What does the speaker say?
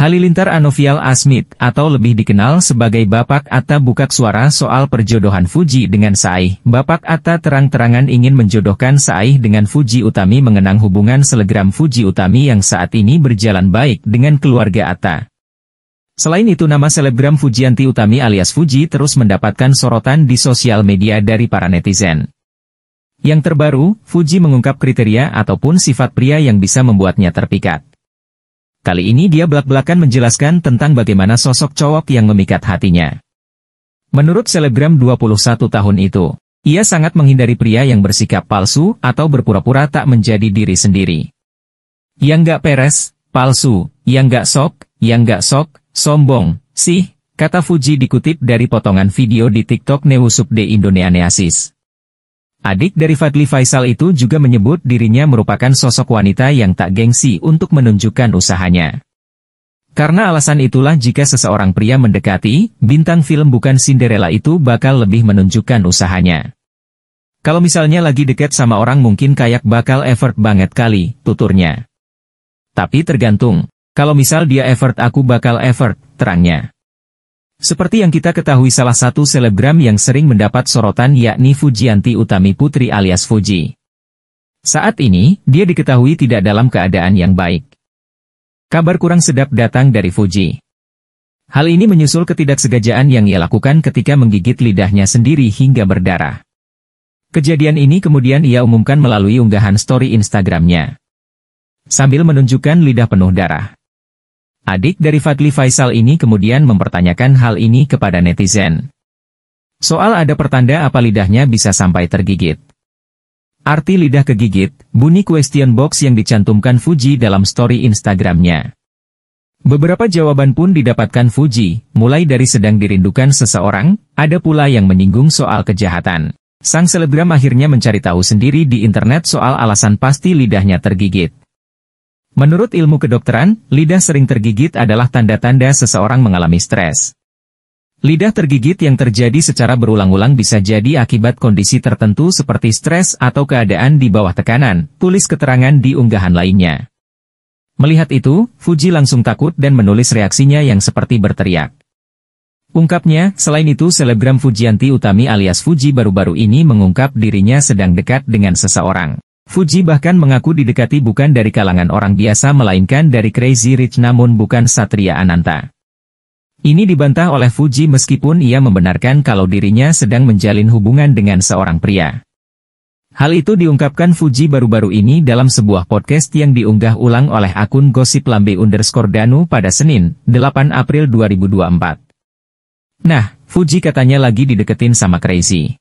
Halilintar Anovial Asmit atau lebih dikenal sebagai Bapak Atta buka suara soal perjodohan Fuji dengan Saih. Bapak Atta terang-terangan ingin menjodohkan Saih dengan Fuji Utami mengenang hubungan selegram Fuji Utami yang saat ini berjalan baik dengan keluarga Atta. Selain itu nama selebgram Fujianti Utami alias Fuji terus mendapatkan sorotan di sosial media dari para netizen. Yang terbaru, Fuji mengungkap kriteria ataupun sifat pria yang bisa membuatnya terpikat. Kali ini dia belak-belakan menjelaskan tentang bagaimana sosok cowok yang memikat hatinya. Menurut selebgram 21 tahun itu, ia sangat menghindari pria yang bersikap palsu atau berpura-pura tak menjadi diri sendiri. Yang gak peres, palsu, yang gak sok, yang gak sok, sombong, sih, kata Fuji dikutip dari potongan video di TikTok Neusupde Indoneaneasis. Adik dari Fadli Faisal itu juga menyebut dirinya merupakan sosok wanita yang tak gengsi untuk menunjukkan usahanya. Karena alasan itulah jika seseorang pria mendekati, bintang film bukan Cinderella itu bakal lebih menunjukkan usahanya. Kalau misalnya lagi deket sama orang mungkin kayak bakal effort banget kali, tuturnya. Tapi tergantung, kalau misal dia effort aku bakal effort, terangnya. Seperti yang kita ketahui salah satu selebgram yang sering mendapat sorotan yakni Fujianti Utami Putri alias Fuji. Saat ini, dia diketahui tidak dalam keadaan yang baik. Kabar kurang sedap datang dari Fuji. Hal ini menyusul ketidaksegajaan yang ia lakukan ketika menggigit lidahnya sendiri hingga berdarah. Kejadian ini kemudian ia umumkan melalui unggahan story Instagramnya. Sambil menunjukkan lidah penuh darah. Adik dari Fadli Faisal ini kemudian mempertanyakan hal ini kepada netizen. Soal ada pertanda apa lidahnya bisa sampai tergigit. Arti lidah kegigit, bunyi question box yang dicantumkan Fuji dalam story Instagramnya. Beberapa jawaban pun didapatkan Fuji, mulai dari sedang dirindukan seseorang, ada pula yang menyinggung soal kejahatan. Sang selebgram akhirnya mencari tahu sendiri di internet soal alasan pasti lidahnya tergigit. Menurut ilmu kedokteran, lidah sering tergigit adalah tanda-tanda seseorang mengalami stres. Lidah tergigit yang terjadi secara berulang-ulang bisa jadi akibat kondisi tertentu seperti stres atau keadaan di bawah tekanan, tulis keterangan di unggahan lainnya. Melihat itu, Fuji langsung takut dan menulis reaksinya yang seperti berteriak. Ungkapnya, selain itu selebgram Fujianti Utami alias Fuji baru-baru ini mengungkap dirinya sedang dekat dengan seseorang. Fuji bahkan mengaku didekati bukan dari kalangan orang biasa melainkan dari Crazy Rich namun bukan Satria Ananta. Ini dibantah oleh Fuji meskipun ia membenarkan kalau dirinya sedang menjalin hubungan dengan seorang pria. Hal itu diungkapkan Fuji baru-baru ini dalam sebuah podcast yang diunggah ulang oleh akun gosip lambe underscore danu pada Senin, 8 April 2024. Nah, Fuji katanya lagi dideketin sama Crazy.